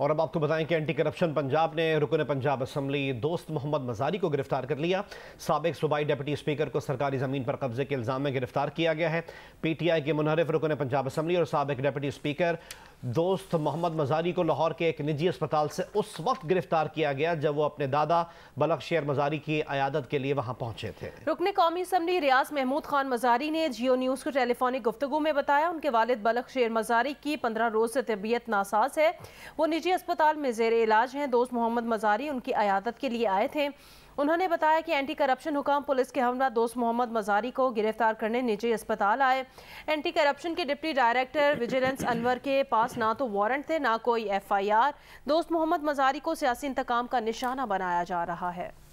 और अब आपको बताएं कि एंटी करप्शन पंजाब ने रुकन पंजाब असम्बली दोस्त मोहम्मद मजारी को गिरफ्तार कर लिया सबक सूबाई डिप्टी स्पीकर को सरकारी ज़मीन पर कब्जे के इल्ज़ाम में गिरफ्तार किया गया है पी टी आई के मुनहरफ रुकन पंजाब असम्बली और सबक डिप्टी स्पीकर दोस्त मोहम्मद मजारी को लाहौर के एक निजी अस्पताल से उस वक्त गिरफ्तार किया गया जब वो अपने दादा शेर मजारी की अयादत के लिए वहां पहुंचे थे रुकने कौमी असम्बली रियाज महमूद खान मजारी ने जियो न्यूज़ को टेलीफोनिक गुफ्तु में बताया उनके वालद शेर मजारी की पंद्रह रोज से तबीयत नासाज है वो निजी अस्पताल में जेर इलाज हैं दोस्त मोहम्मद मजारी उनकी अयादत के लिए आए थे उन्होंने बताया कि एंटी करप्शन हुकाम पुलिस के हमला दोस्त मोहम्मद मजारी को गिरफ्तार करने निजी अस्पताल आए एंटी करप्शन के डिप्टी डायरेक्टर विजिलेंस अनवर के पास ना तो वारंट थे ना कोई एफ आई आर दोस्त मोहम्मद मजारी को सियासी इंतकाम का निशाना बनाया जा रहा है